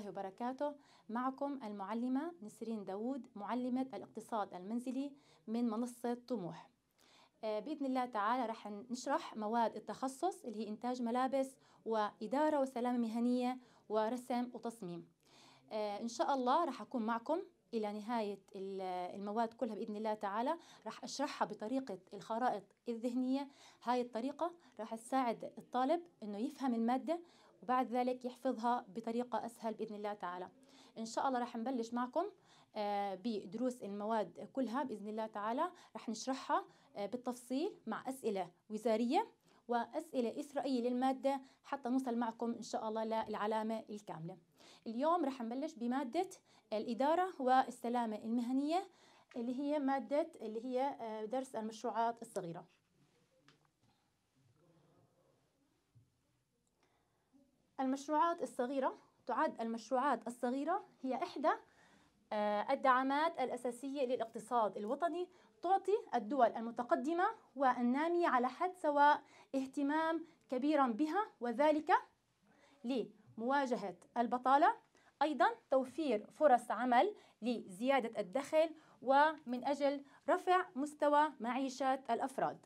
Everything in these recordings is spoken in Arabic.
الله وبركاته معكم المعلمة نسرين داوود معلمة الاقتصاد المنزلي من منصة طموح آه، بإذن الله تعالى رح نشرح مواد التخصص اللي هي إنتاج ملابس وإدارة وسلامة مهنية ورسم وتصميم آه، إن شاء الله رح أكون معكم إلى نهاية المواد كلها بإذن الله تعالى رح أشرحها بطريقة الخرائط الذهنية هاي الطريقة رح تساعد الطالب أنه يفهم المادة وبعد ذلك يحفظها بطريقة أسهل بإذن الله تعالى إن شاء الله راح نبلش معكم آه، بدروس المواد كلها بإذن الله تعالى راح نشرحها آه، بالتفصيل مع أسئلة وزارية وأسئلة إسرائيلية للمادة حتى نوصل معكم إن شاء الله للعلامة الكاملة اليوم راح نبلش بمادة الإدارة والسلامة المهنية اللي هي مادة اللي هي آه، درس المشروعات الصغيرة المشروعات الصغيرة تعد المشروعات الصغيرة هي إحدى آه، الدعامات الأساسية للاقتصاد الوطني تعطي الدول المتقدمة والنامية على حد سواء اهتمام كبيرا بها وذلك لمواجهة البطالة أيضا توفير فرص عمل لزيادة الدخل ومن أجل رفع مستوى معيشة الأفراد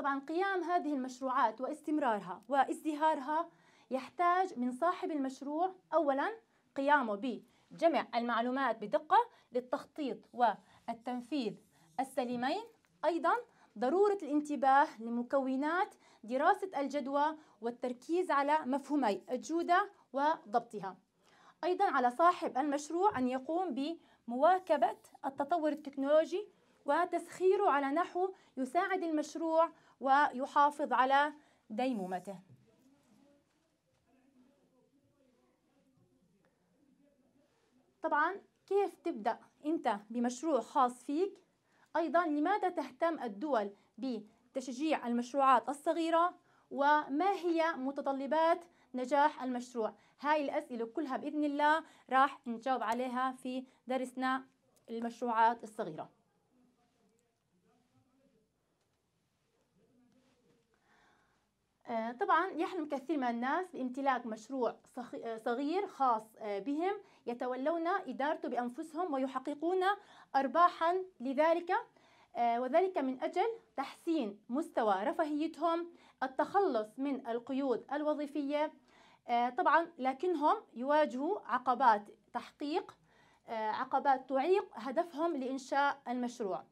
طبعا قيام هذه المشروعات واستمرارها وازدهارها يحتاج من صاحب المشروع اولا قيامه بجمع المعلومات بدقه للتخطيط والتنفيذ السليمين ايضا ضروره الانتباه لمكونات دراسه الجدوى والتركيز على مفهومي الجوده وضبطها ايضا على صاحب المشروع ان يقوم بمواكبه التطور التكنولوجي وتسخيره على نحو يساعد المشروع ويحافظ على ديمومته طبعا كيف تبدأ أنت بمشروع خاص فيك أيضا لماذا تهتم الدول بتشجيع المشروعات الصغيرة وما هي متطلبات نجاح المشروع هاي الأسئلة كلها بإذن الله راح نجاوب عليها في درسنا المشروعات الصغيرة آه، طبعا يحلم كثير من الناس بامتلاك مشروع آه، صغير خاص آه، بهم يتولون إدارته بأنفسهم ويحققون أرباحا لذلك وذلك من أجل تحسين مستوى رفاهيتهم التخلص من القيود الوظيفية طبعا لكنهم يواجهوا عقبات تحقيق عقبات تعيق هدفهم لإنشاء المشروع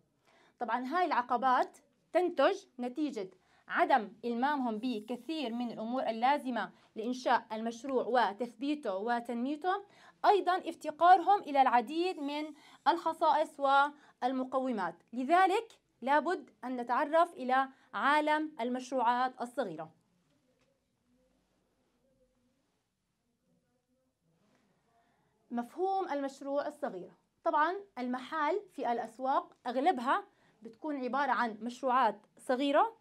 طبعا هاي العقبات تنتج نتيجة عدم إلمامهم بكثير من الأمور اللازمة لإنشاء المشروع وتثبيته وتنميته أيضا افتقارهم إلى العديد من الخصائص والمقومات لذلك لابد أن نتعرف إلى عالم المشروعات الصغيرة مفهوم المشروع الصغير طبعا المحال في الأسواق أغلبها بتكون عبارة عن مشروعات صغيرة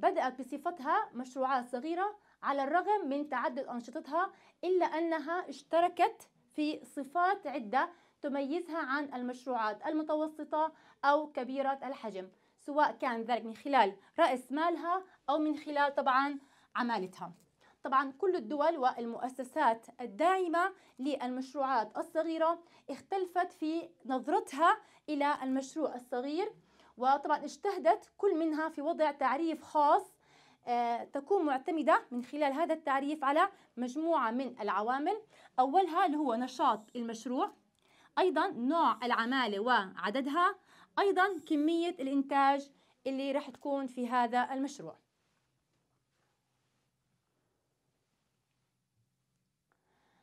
بدأت بصفتها مشروعات صغيرة على الرغم من تعدد أنشطتها إلا أنها اشتركت في صفات عدة تميزها عن المشروعات المتوسطة أو كبيرة الحجم سواء كان ذلك من خلال رأس مالها أو من خلال طبعا عمالتها طبعا كل الدول والمؤسسات الداعمة للمشروعات الصغيرة اختلفت في نظرتها إلى المشروع الصغير وطبعا اجتهدت كل منها في وضع تعريف خاص آه، تكون معتمدة من خلال هذا التعريف على مجموعة من العوامل أولها اللي هو نشاط المشروع أيضا نوع العمالة وعددها أيضا كمية الإنتاج اللي راح تكون في هذا المشروع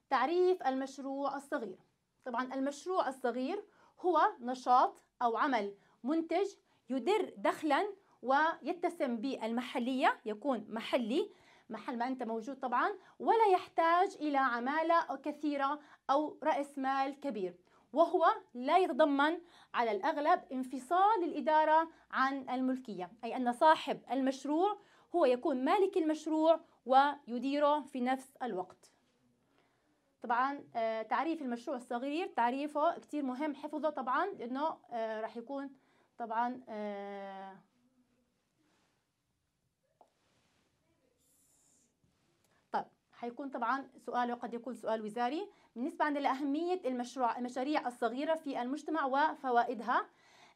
تعريف المشروع الصغير طبعا المشروع الصغير هو نشاط أو عمل منتج يدر دخلا ويتسم بالمحلية يكون محلي محل ما أنت موجود طبعا ولا يحتاج إلى عمالة أو كثيرة أو رأس مال كبير وهو لا يتضمن على الأغلب انفصال الإدارة عن الملكية أي أن صاحب المشروع هو يكون مالك المشروع ويديره في نفس الوقت طبعا آه، تعريف المشروع الصغير تعريفه كتير مهم حفظه طبعا لأنه آه، راح يكون طبعا آه طيب حيكون طبعا سؤال وقد يكون سؤال وزاري بالنسبة عن اهميه المشروع المشاريع الصغيرة في المجتمع وفوائدها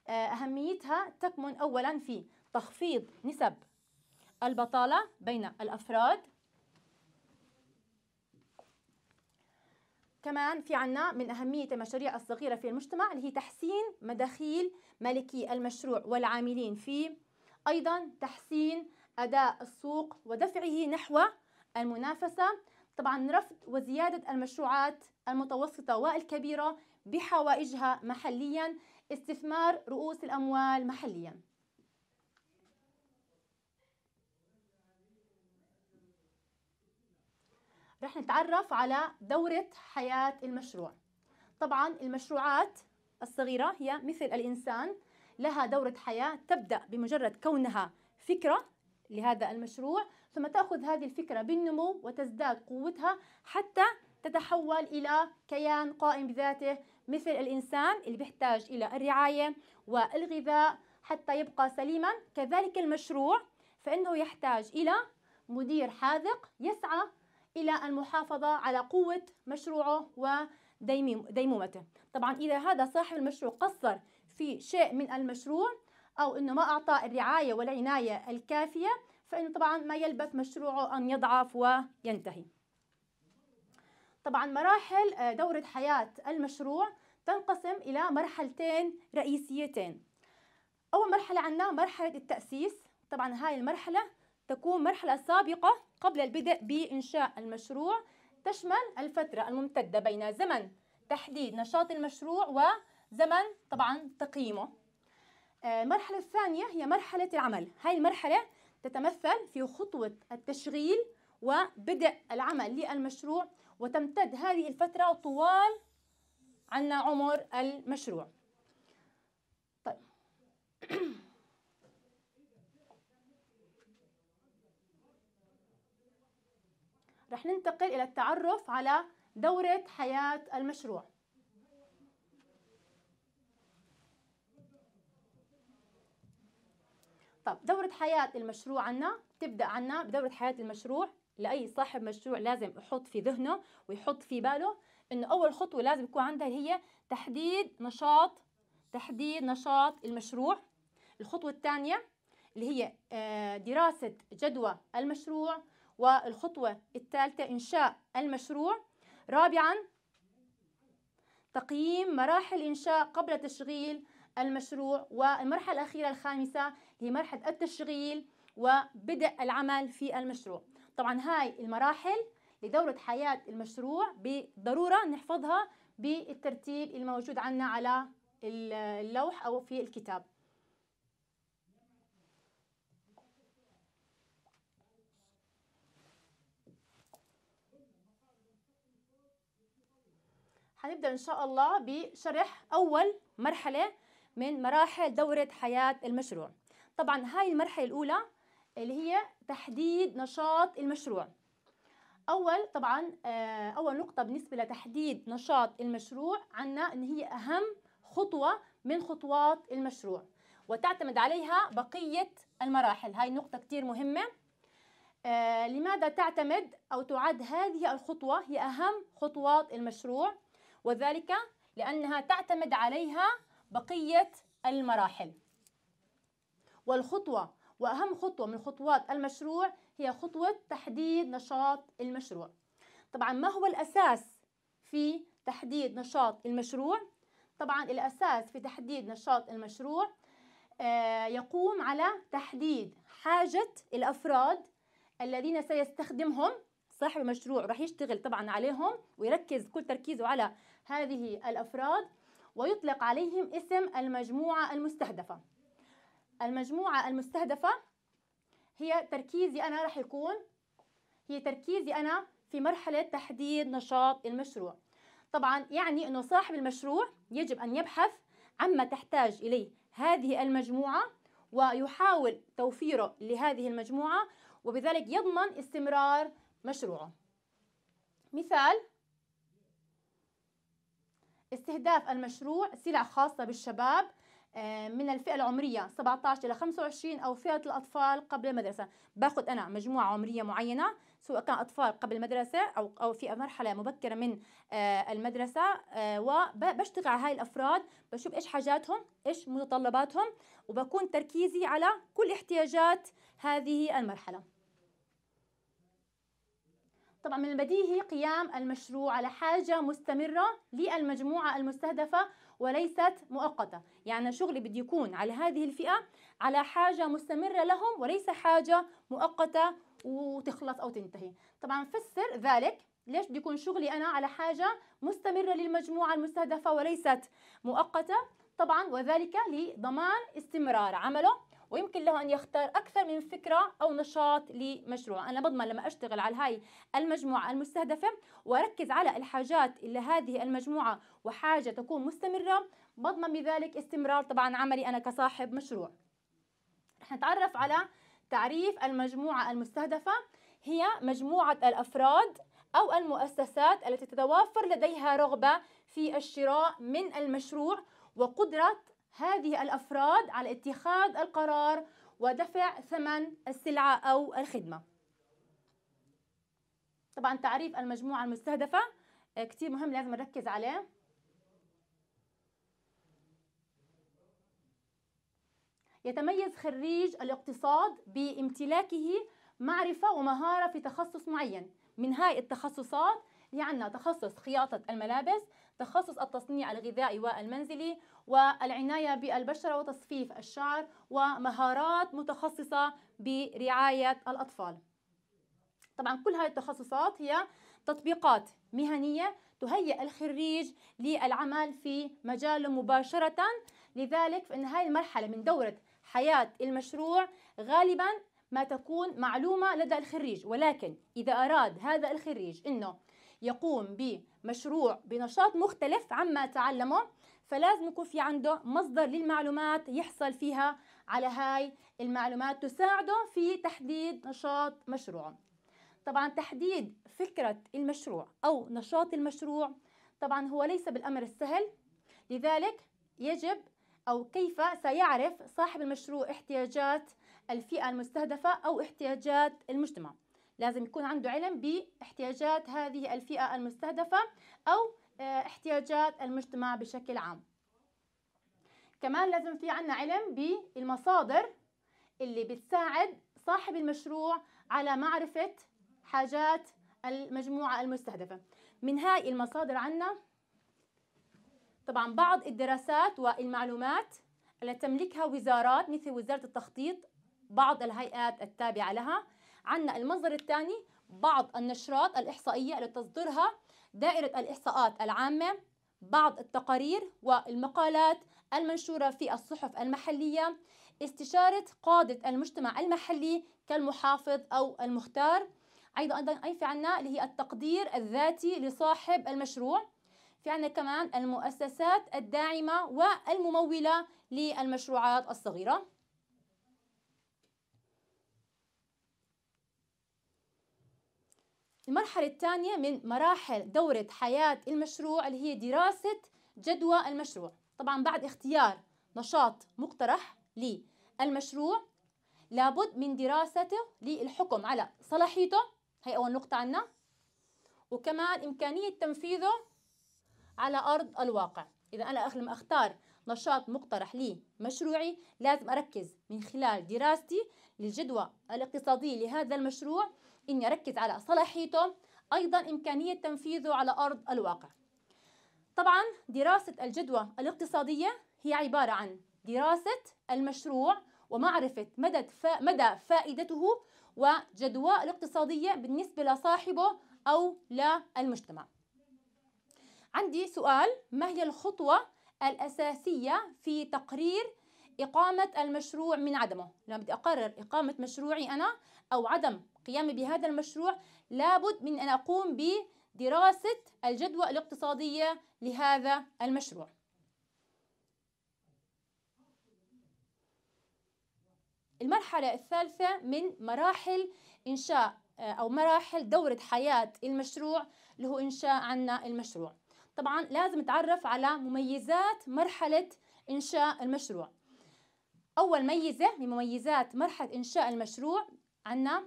آه، أهميتها تكمن أولا في تخفيض نسب البطالة بين الأفراد كمان في عنا من أهمية المشاريع الصغيرة في المجتمع اللي هي تحسين مداخيل مالكي المشروع والعاملين فيه أيضا تحسين أداء السوق ودفعه نحو المنافسة طبعا رفض وزيادة المشروعات المتوسطة والكبيرة بحوائجها محليا استثمار رؤوس الأموال محليا رح نتعرف على دورة حياة المشروع طبعا المشروعات الصغيرة هي مثل الإنسان لها دورة حياة تبدأ بمجرد كونها فكرة لهذا المشروع ثم تأخذ هذه الفكرة بالنمو وتزداد قوتها حتى تتحول إلى كيان قائم بذاته مثل الإنسان اللي بيحتاج إلى الرعاية والغذاء حتى يبقى سليما كذلك المشروع فإنه يحتاج إلى مدير حاذق يسعى إلى المحافظة على قوة مشروعه وديمومته طبعا إذا هذا صاحب المشروع قصر في شيء من المشروع أو أنه ما أعطى الرعاية والعناية الكافية فإنه طبعا ما يلبث مشروعه أن يضعف وينتهي طبعا مراحل آه، دورة حياة المشروع تنقسم إلى مرحلتين رئيسيتين أول مرحلة عندنا مرحلة التأسيس طبعا هاي المرحلة تكون مرحلة سابقة قبل البدء بإنشاء المشروع تشمل الفترة الممتدة بين زمن تحديد نشاط المشروع وزمن طبعا تقييمه آه، المرحلة الثانية هي مرحلة العمل هاي المرحلة تتمثل في خطوة التشغيل وبدء العمل للمشروع وتمتد هذه الفترة طوال عنا عمر المشروع رح ننتقل إلى التعرف على دورة حياة المشروع طب دورة حياة المشروع عنا تبدأ عنا بدورة حياة المشروع لأي صاحب مشروع لازم يحط في ذهنه ويحط في باله إنه أول خطوة لازم يكون عندها هي تحديد نشاط تحديد نشاط المشروع الخطوة الثانية اللي هي آه، دراسة جدوى المشروع والخطوة الثالثة إنشاء المشروع رابعا تقييم مراحل إنشاء قبل تشغيل المشروع والمرحلة الأخيرة الخامسة هي مرحلة التشغيل وبدء العمل في المشروع طبعا هاي المراحل لدورة حياة المشروع بضرورة نحفظها بالترتيب الموجود عنا على اللوح أو في الكتاب هنبدأ إن شاء الله بشرح أول مرحلة من مراحل دورة حياة المشروع طبعا هاي المرحلة الأولى اللي هي تحديد نشاط المشروع أول طبعا آه، أول نقطة بالنسبة لتحديد نشاط المشروع عنا إن هي أهم خطوة من خطوات المشروع وتعتمد عليها بقية المراحل هاي نقطة كثير مهمة آه لماذا تعتمد أو تعد هذه الخطوة هي أهم خطوات المشروع وذلك لأنها تعتمد عليها بقية المراحل والخطوة وأهم خطوة من خطوات المشروع هي خطوة تحديد نشاط المشروع طبعا ما هو الأساس في تحديد نشاط المشروع؟ طبعا الأساس في تحديد نشاط المشروع آه، يقوم على تحديد حاجة الأفراد الذين سيستخدمهم صاحب المشروع راح يشتغل طبعا عليهم ويركز كل تركيزه على هذه الأفراد ويطلق عليهم اسم المجموعة المستهدفة المجموعة المستهدفة هي تركيزي أنا راح يكون هي تركيزي أنا في مرحلة تحديد نشاط المشروع طبعا يعني أنه صاحب المشروع يجب أن يبحث عما تحتاج إليه هذه المجموعة ويحاول توفيره لهذه المجموعة وبذلك يضمن استمرار مشروعه مثال استهداف المشروع سلع خاصة بالشباب آه، من الفئة العمرية 17 إلى 25 أو فئة الأطفال قبل المدرسة باخذ أنا مجموعة عمرية معينة سواء كان أطفال قبل المدرسة أو أو في مرحلة مبكرة من آه، المدرسة آه، وبشتغل على هاي الأفراد بشوف إيش حاجاتهم إيش متطلباتهم وبكون تركيزي على كل احتياجات هذه المرحلة طبعا من البديهي قيام المشروع على حاجة مستمرة للمجموعة المستهدفة وليست مؤقتة يعني شغلي بده يكون على هذه الفئة على حاجة مستمرة لهم وليس حاجة مؤقتة وتخلص أو تنتهي طبعا فسر ذلك ليش بده يكون شغلي أنا على حاجة مستمرة للمجموعة المستهدفة وليست مؤقتة طبعا وذلك لضمان استمرار عمله ويمكن له أن يختار أكثر من فكرة أو نشاط لمشروع أنا بضمن لما أشتغل على هاي المجموعة المستهدفة وأركز على الحاجات اللي هذه المجموعة وحاجة تكون مستمرة بضمن بذلك استمرار طبعا عملي أنا كصاحب مشروع رح نتعرف على تعريف المجموعة المستهدفة هي مجموعة الأفراد أو المؤسسات التي تتوافر لديها رغبة في الشراء من المشروع وقدرة هذه الأفراد على اتخاذ القرار ودفع ثمن السلعة أو الخدمة طبعا تعريف المجموعة المستهدفة آه، كتير مهم لازم نركز عليه يتميز خريج الاقتصاد بامتلاكه معرفة ومهارة في تخصص معين من هاي التخصصات يعني تخصص خياطة الملابس تخصص التصنيع الغذائي والمنزلي والعناية بالبشرة وتصفيف الشعر ومهارات متخصصة برعاية الأطفال طبعا كل هذه التخصصات هي تطبيقات مهنية تهيئ الخريج للعمل في مجاله مباشرة لذلك فإن هذه المرحلة من دورة حياة المشروع غالبا ما تكون معلومة لدى الخريج ولكن إذا أراد هذا الخريج أنه يقوم بمشروع بنشاط مختلف عما تعلمه فلازم يكون في عنده مصدر للمعلومات يحصل فيها على هاي المعلومات تساعده في تحديد نشاط مشروعه طبعا تحديد فكرة المشروع أو نشاط المشروع طبعا هو ليس بالأمر السهل لذلك يجب أو كيف سيعرف صاحب المشروع احتياجات الفئة المستهدفة أو احتياجات المجتمع لازم يكون عنده علم باحتياجات هذه الفئة المستهدفة أو آه، احتياجات المجتمع بشكل عام كمان لازم في عنا علم بالمصادر اللي بتساعد صاحب المشروع على معرفة حاجات المجموعة المستهدفة من هاي المصادر عنا طبعا بعض الدراسات والمعلومات التي تملكها وزارات مثل وزارة التخطيط بعض الهيئات التابعة لها عنا المنظر الثاني بعض النشرات الإحصائية التي تصدرها دائرة الإحصاءات العامة بعض التقارير والمقالات المنشورة في الصحف المحلية استشارة قادة المجتمع المحلي كالمحافظ أو المختار أيضا أي في عنا اللي هي التقدير الذاتي لصاحب المشروع في عنا كمان المؤسسات الداعمة والممولة للمشروعات الصغيرة المرحلة الثانية من مراحل دورة حياة المشروع اللي هي دراسة جدوى المشروع طبعا بعد اختيار نشاط مقترح للمشروع لابد من دراسته للحكم على صلاحيته هي أول نقطة عنا وكمان إمكانية تنفيذه على أرض الواقع إذا أنا لما أختار نشاط مقترح لي مشروعي لازم أركز من خلال دراستي للجدوى الاقتصادية لهذا المشروع إني أركز على صلاحيته أيضا إمكانية تنفيذه على أرض الواقع طبعا دراسة الجدوى الاقتصادية هي عبارة عن دراسة المشروع ومعرفة مدى مدى فائدته وجدوى الاقتصادية بالنسبة لصاحبه أو للمجتمع. عندي سؤال ما هي الخطوة الأساسية في تقرير إقامة المشروع من عدمه لما بدي أقرر إقامة مشروعي أنا أو عدم قيامي بهذا المشروع لابد من أن أقوم بدراسة الجدوى الاقتصادية لهذا المشروع المرحلة الثالثة من مراحل إنشاء آه، أو مراحل دورة حياة المشروع اللي هو إنشاء عنا المشروع طبعا لازم نتعرف على مميزات مرحلة إنشاء المشروع أول ميزة من مميزات مرحلة إنشاء المشروع عنا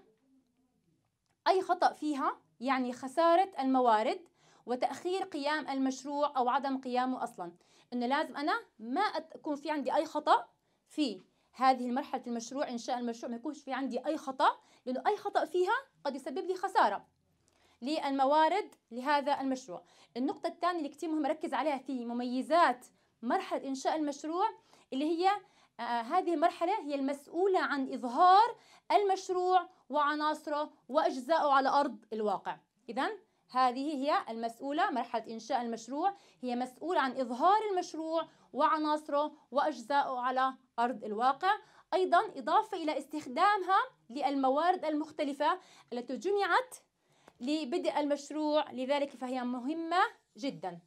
أي خطأ فيها يعني خسارة الموارد وتأخير قيام المشروع أو عدم قيامه أصلا إنه لازم أنا ما أكون في عندي أي خطأ في هذه مرحلة المشروع إنشاء المشروع ما يكونش في عندي أي خطأ لأنه أي خطأ فيها قد يسبب لي خسارة للموارد لهذا المشروع النقطة الثانية اللي كتير مهم ركز عليها في مميزات مرحلة إنشاء المشروع اللي هي آه، هذه المرحلة هي المسؤولة عن إظهار المشروع وعناصره وأجزائه على أرض الواقع إذا هذه هي المسؤولة مرحلة إنشاء المشروع هي مسؤولة عن إظهار المشروع وعناصره وأجزائه على أرض الواقع أيضا إضافة إلى استخدامها للموارد المختلفة التي جمعت لبدء المشروع لذلك فهي مهمة جدا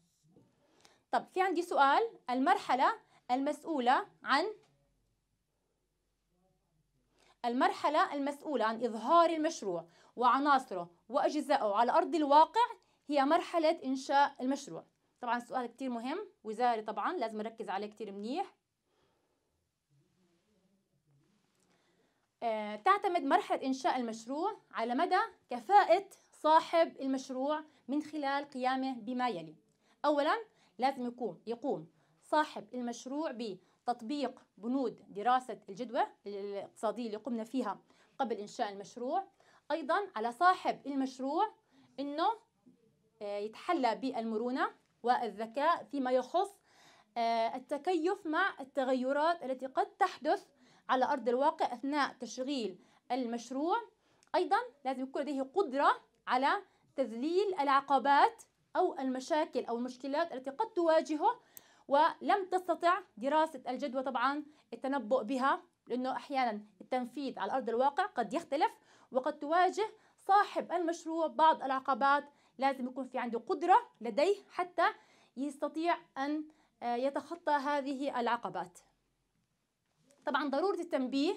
طب في عندي سؤال المرحلة المسؤولة عن المرحلة المسؤولة عن إظهار المشروع وعناصره وأجزائه على أرض الواقع هي مرحلة إنشاء المشروع طبعا السؤال كتير مهم وزاري طبعا لازم نركز عليه كتير منيح آه، تعتمد مرحلة إنشاء المشروع على مدى كفاءة صاحب المشروع من خلال قيامه بما يلي أولا لازم يكون يقوم صاحب المشروع تطبيق بنود دراسة الجدوى الاقتصادية اللي قمنا فيها قبل إنشاء المشروع أيضا على صاحب المشروع أنه آه، يتحلى بالمرونة والذكاء فيما يخص آه، التكيف مع التغيرات التي قد تحدث على أرض الواقع أثناء تشغيل المشروع أيضا لازم يكون لديه قدرة على تذليل العقبات أو المشاكل أو المشكلات التي قد تواجهه ولم تستطع دراسة الجدوى طبعا التنبؤ بها لأنه أحيانا التنفيذ على أرض الواقع قد يختلف وقد تواجه صاحب المشروع بعض العقبات لازم يكون في عنده قدرة لديه حتى يستطيع أن آه، يتخطى هذه العقبات طبعا ضرورة التنبيه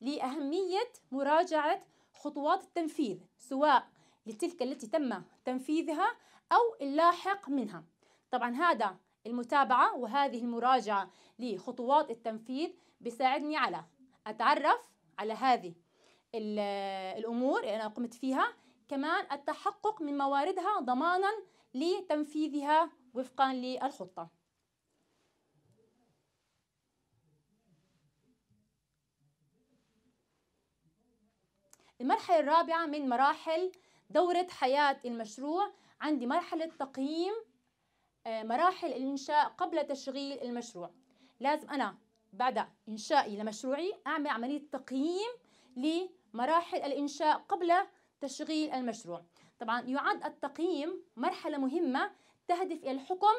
لأهمية مراجعة خطوات التنفيذ سواء لتلك التي تم تنفيذها أو اللاحق منها طبعا هذا المتابعة وهذه المراجعة لخطوات التنفيذ بيساعدني على أتعرف على هذه الأمور اللي أنا قمت فيها كمان التحقق من مواردها ضمانا لتنفيذها وفقا للخطة المرحلة الرابعة من مراحل دورة حياة المشروع عندي مرحلة تقييم آه، مراحل الإنشاء قبل تشغيل المشروع لازم أنا بعد إنشائي لمشروعي أعمل عملية تقييم لمراحل الإنشاء قبل تشغيل المشروع طبعا يعد التقييم مرحلة مهمة تهدف إلى الحكم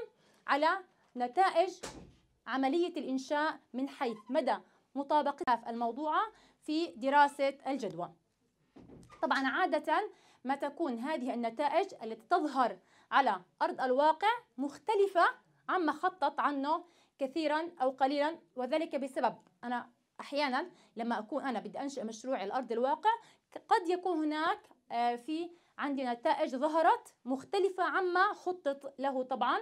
على نتائج عملية الإنشاء من حيث مدى مطابقتها الموضوعة في دراسة الجدوى طبعا عادة ما تكون هذه النتائج التي تظهر على أرض الواقع مختلفة عما خطط عنه كثيرا أو قليلا وذلك بسبب أنا أحيانا لما أكون أنا بدي أنشئ مشروع على أرض الواقع قد يكون هناك آه، في عندي نتائج ظهرت مختلفة عما خطط له طبعا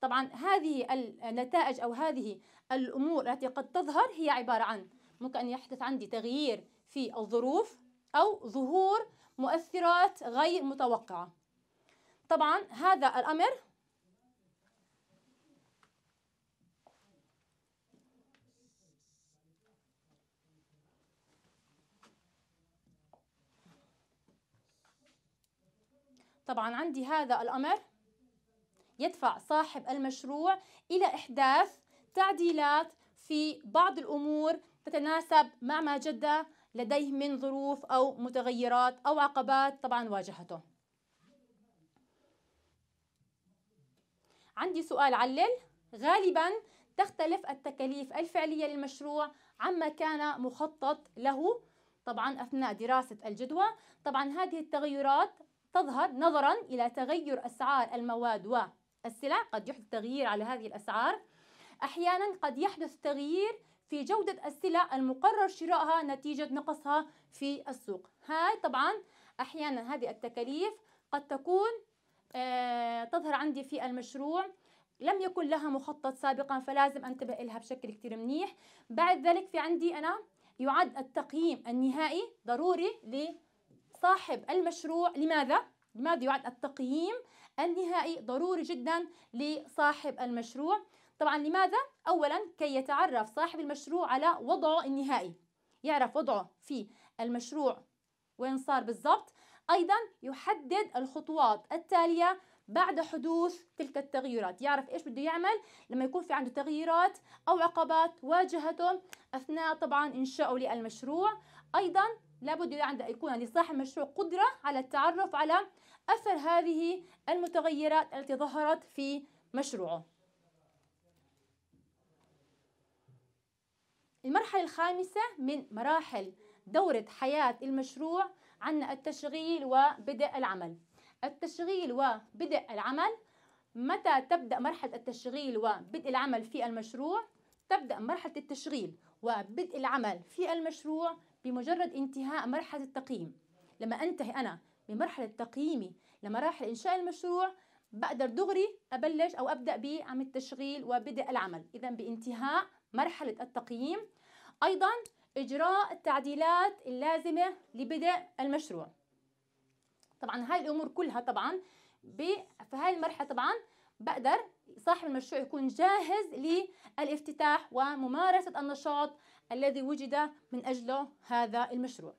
طبعا هذه النتائج أو هذه الأمور التي قد تظهر هي عبارة عن ممكن أن يحدث عندي تغيير في الظروف أو ظهور مؤثرات غير متوقعة طبعا هذا الأمر طبعا عندي هذا الأمر يدفع صاحب المشروع إلى إحداث تعديلات في بعض الأمور تتناسب مع ما جد لديه من ظروف أو متغيرات أو عقبات طبعا واجهته عندي سؤال علل غالبا تختلف التكاليف الفعلية للمشروع عما كان مخطط له طبعا أثناء دراسة الجدوى طبعا هذه التغيرات تظهر نظرا إلى تغير أسعار المواد والسلع قد يحدث تغيير على هذه الأسعار أحيانا قد يحدث تغيير في جودة السلع المقرر شرائها نتيجة نقصها في السوق هاي طبعا أحيانا هذه التكاليف قد تكون آه، تظهر عندي في المشروع لم يكن لها مخطط سابقا فلازم انتبه لها بشكل كتير منيح بعد ذلك في عندي أنا يعد التقييم النهائي ضروري لصاحب المشروع لماذا؟ لماذا يعد التقييم النهائي ضروري جدا لصاحب المشروع طبعا لماذا؟ أولا كي يتعرف صاحب المشروع على وضعه النهائي يعرف وضعه في المشروع وين صار بالضبط أيضا يحدد الخطوات التالية بعد حدوث تلك التغيرات يعرف إيش بده يعمل لما يكون في عنده تغييرات أو عقبات واجهته أثناء طبعا إنشاؤه للمشروع أيضا لابد أن يكون لصاحب المشروع قدرة على التعرف على أثر هذه المتغيرات التي ظهرت في مشروعه المرحلة الخامسة من مراحل دورة حياة المشروع عنا التشغيل وبدء العمل التشغيل وبدء العمل متى تبدأ مرحلة التشغيل وبدء العمل في المشروع؟ تبدأ مرحلة التشغيل وبدء العمل في المشروع بمجرد انتهاء مرحلة التقييم لما أنتهي أنا بمرحلة تقييمي لمراحل إنشاء المشروع بقدر دغري أبلش أو أبدأ بعمل التشغيل وبدء العمل إذا بانتهاء مرحلة التقييم أيضا إجراء التعديلات اللازمة لبدء المشروع طبعا هاي الأمور كلها طبعا في هاي المرحلة طبعا بقدر صاحب المشروع يكون جاهز للافتتاح وممارسة النشاط الذي وجد من أجله هذا المشروع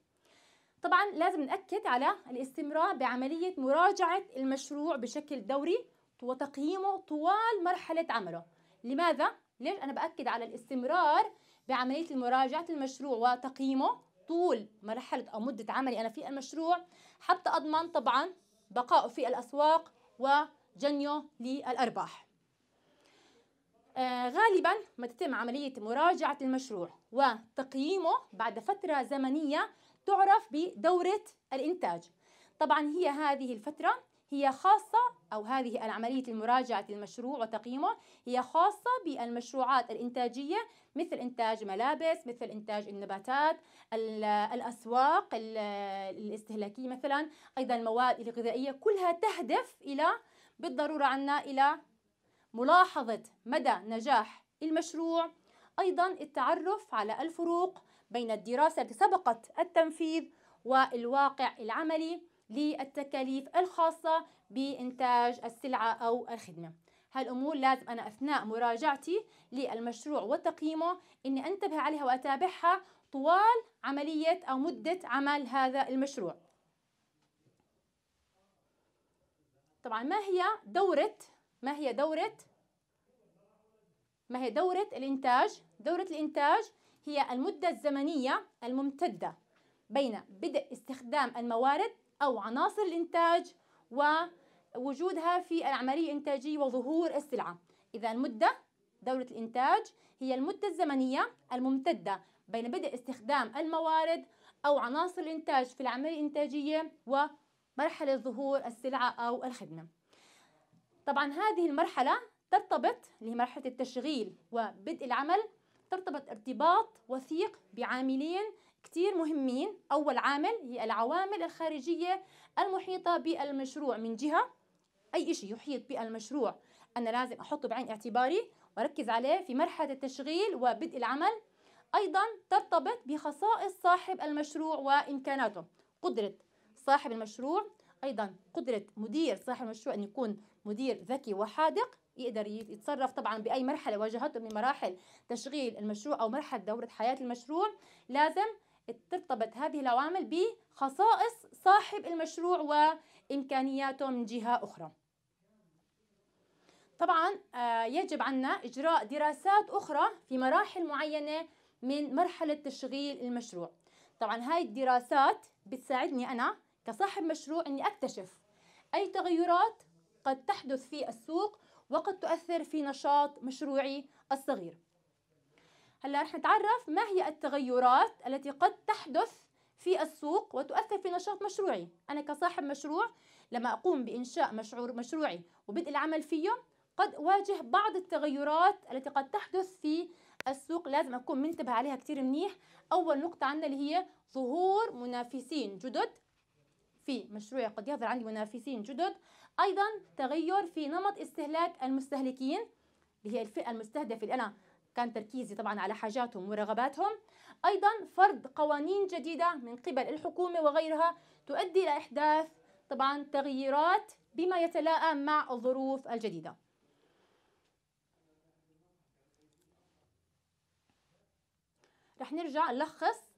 طبعا لازم نأكد على الاستمرار بعملية مراجعة المشروع بشكل دوري وتقييمه طوال مرحلة عمله لماذا؟ ليش أنا بأكد على الاستمرار بعملية مراجعة المشروع وتقييمه طول مرحلة أو مدة عملي أنا في المشروع حتى أضمن طبعا بقائه في الأسواق وجنيه للأرباح آه، غالبا ما تتم عملية مراجعة المشروع وتقييمه بعد فترة زمنية تعرف بدورة الإنتاج طبعا هي هذه الفترة هي خاصة أو هذه عملية المراجعة المشروع وتقييمه هي خاصة بالمشروعات الإنتاجية مثل إنتاج ملابس مثل إنتاج النباتات الأسواق الاستهلاكية مثلا أيضا المواد الغذائية كلها تهدف إلى بالضرورة عنا إلى ملاحظة مدى نجاح المشروع أيضا التعرف على الفروق بين الدراسة التي سبقت التنفيذ والواقع العملي للتكاليف الخاصة بإنتاج السلعة أو الخدمة هالأمور لازم أنا أثناء مراجعتي للمشروع وتقييمه أني أنتبه عليها وأتابعها طوال عملية أو مدة عمل هذا المشروع طبعا ما هي دورة ما هي دورة ما هي دورة الإنتاج دورة الإنتاج هي المدة الزمنية الممتدة بين بدء استخدام الموارد أو عناصر الإنتاج ووجودها في العملية الإنتاجية وظهور السلعة إذا المدة دورة الإنتاج هي المدة الزمنية الممتدة بين بدء استخدام الموارد أو عناصر الإنتاج في العملية الإنتاجية ومرحلة ظهور السلعة أو الخدمة طبعا هذه المرحلة ترتبط اللي هي مرحلة التشغيل وبدء العمل ترتبط ارتباط وثيق بعاملين كتير مهمين أول عامل هي العوامل الخارجية المحيطة بالمشروع من جهة أي شيء يحيط بالمشروع أنا لازم أحطه بعين اعتباري وأركز عليه في مرحلة التشغيل وبدء العمل أيضا ترتبط بخصائص صاحب المشروع وإمكاناته قدرة صاحب المشروع أيضا قدرة مدير صاحب المشروع أن يكون مدير ذكي وحاذق يقدر يتصرف طبعا بأي مرحلة واجهته من مراحل تشغيل المشروع أو مرحلة دورة حياة المشروع لازم ترتبط هذه العوامل بخصائص صاحب المشروع وإمكانياته من جهة أخرى طبعا آه، يجب عنا إجراء دراسات أخرى في مراحل معينة من مرحلة تشغيل المشروع طبعا هاي الدراسات بتساعدني أنا كصاحب مشروع أني أكتشف أي تغيرات قد تحدث في السوق وقد تؤثر في نشاط مشروعي الصغير هلا رح نتعرف ما هي التغيرات التي قد تحدث في السوق وتؤثر في نشاط مشروعي أنا كصاحب مشروع لما أقوم بإنشاء مشروع مشروعي وبدء العمل فيه قد أواجه بعض التغيرات التي قد تحدث في السوق لازم أكون منتبه عليها كثير منيح أول نقطة عندنا اللي هي ظهور منافسين جدد في مشروعي قد يظهر عندي منافسين جدد أيضا تغير في نمط استهلاك المستهلكين اللي هي الفئة المستهدفة اللي أنا كان تركيزي طبعا على حاجاتهم ورغباتهم أيضا فرض قوانين جديدة من قبل الحكومة وغيرها تؤدي إلى إحداث طبعا تغييرات بما يتلائم مع الظروف الجديدة رح نرجع نلخص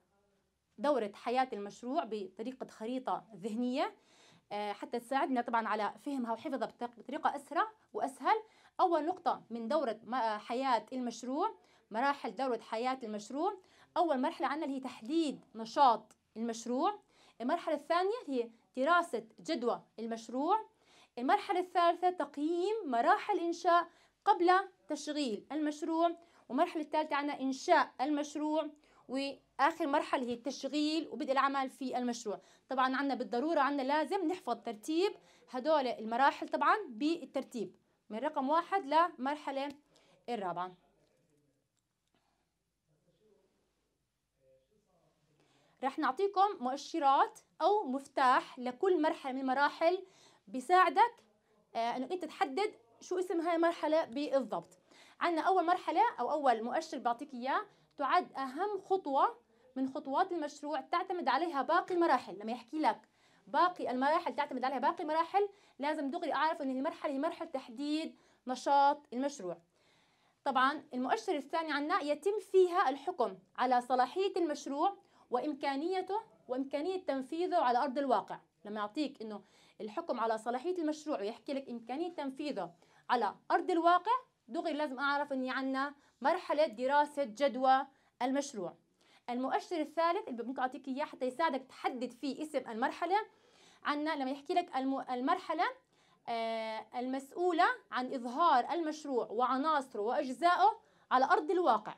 دورة حياة المشروع بطريقة خريطة ذهنية آه، حتى تساعدنا طبعا على فهمها وحفظها بطريقة أسرع وأسهل أول نقطة من دورة حياة المشروع مراحل دورة حياة المشروع أول مرحلة عندنا اللي هي تحديد نشاط المشروع المرحلة الثانية هي دراسة جدوى المشروع المرحلة الثالثة تقييم مراحل إنشاء قبل تشغيل المشروع والمرحلة الثالثة عندنا إنشاء المشروع واخر مرحله هي التشغيل وبدء العمل في المشروع طبعا عندنا بالضروره عندنا لازم نحفظ ترتيب هدول المراحل طبعا بالترتيب من رقم واحد لمرحلة الرابعة رح نعطيكم مؤشرات أو مفتاح لكل مرحلة من المراحل بيساعدك آه، انه انت تحدد شو اسم هاي المرحلة بالضبط عندنا أول مرحلة أو أول مؤشر بعطيك إياه تعد أهم خطوة من خطوات المشروع تعتمد عليها باقي المراحل لما يحكي لك باقي المراحل تعتمد عليها باقي مراحل لازم دغري اعرف ان المرحله هي مرحله تحديد نشاط المشروع طبعا المؤشر الثاني عندنا يتم فيها الحكم على صلاحيه المشروع وامكانيته وامكانيه تنفيذه على ارض الواقع لما يعطيك انه الحكم على صلاحيه المشروع ويحكي لك امكانيه تنفيذه على ارض الواقع دغري لازم اعرف اني عندنا مرحله دراسه جدوى المشروع المؤشر الثالث اللي ممكن اعطيك اياه حتى يساعدك تحدد فيه اسم المرحله عنا لما يحكي لك المرحلة آه، المسؤولة عن إظهار المشروع وعناصره وأجزائه على أرض الواقع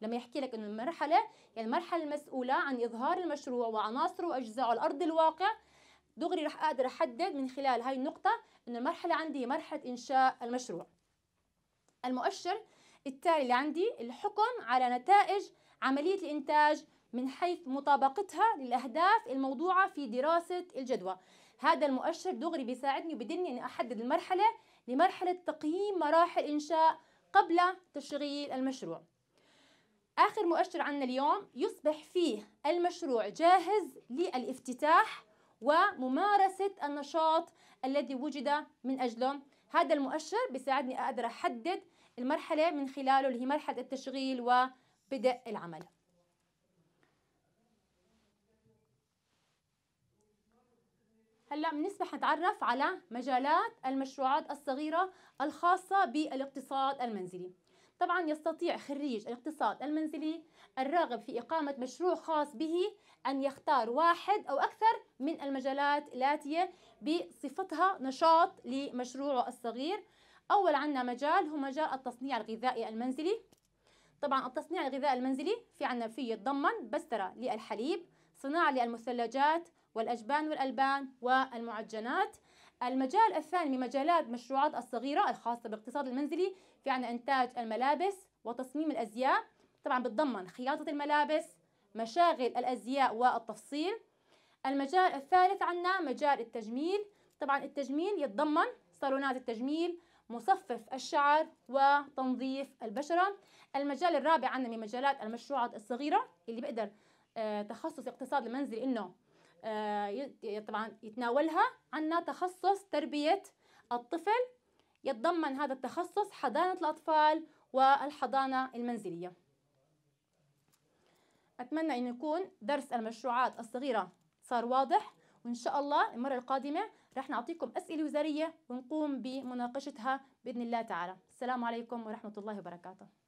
لما يحكي لك انه المرحله المرحله يعني المسؤوله عن اظهار المشروع وعناصره واجزائه على ارض الواقع دغري رح اقدر احدد من خلال هاي النقطه انه المرحله عندي مرحله انشاء المشروع المؤشر التالي اللي عندي الحكم على نتائج عمليه الانتاج من حيث مطابقتها للأهداف الموضوعة في دراسة الجدوى هذا المؤشر دغري بيساعدني وبدني أن أحدد المرحلة لمرحلة تقييم مراحل إنشاء قبل تشغيل المشروع آخر مؤشر عنا اليوم يصبح فيه المشروع جاهز للافتتاح وممارسة النشاط الذي وجد من أجله هذا المؤشر بيساعدني أقدر أحدد المرحلة من خلاله اللي هي مرحلة التشغيل وبدء العمل هلا بنسبة حنتعرف على مجالات المشروعات الصغيرة الخاصة بالاقتصاد المنزلي طبعا يستطيع خريج الاقتصاد المنزلي الراغب في إقامة مشروع خاص به أن يختار واحد أو أكثر من المجالات الآتية بصفتها نشاط لمشروعه الصغير أول عنا مجال هو مجال التصنيع الغذائي المنزلي طبعا التصنيع الغذائي المنزلي في عنا فيه يتضمن بسترة للحليب صناعة للمثلجات والأجبان والألبان والمعجنات المجال الثاني من مجالات مشروعات الصغيرة الخاصة بالاقتصاد المنزلي في عنا إنتاج الملابس وتصميم الأزياء طبعا بتضمن خياطة الملابس مشاغل الأزياء والتفصيل المجال الثالث عنا مجال التجميل طبعا التجميل يتضمن صالونات التجميل مصفف الشعر وتنظيف البشرة المجال الرابع عنا من مجالات المشروعات الصغيرة اللي بقدر آه، تخصص اقتصاد المنزل انه آه، طبعا يتناولها عنا تخصص تربية الطفل يتضمن هذا التخصص حضانة الأطفال والحضانة المنزلية أتمنى أن يكون درس المشروعات الصغيرة صار واضح وإن شاء الله المرة القادمة رح نعطيكم أسئلة وزارية ونقوم بمناقشتها بإذن الله تعالى السلام عليكم ورحمة الله وبركاته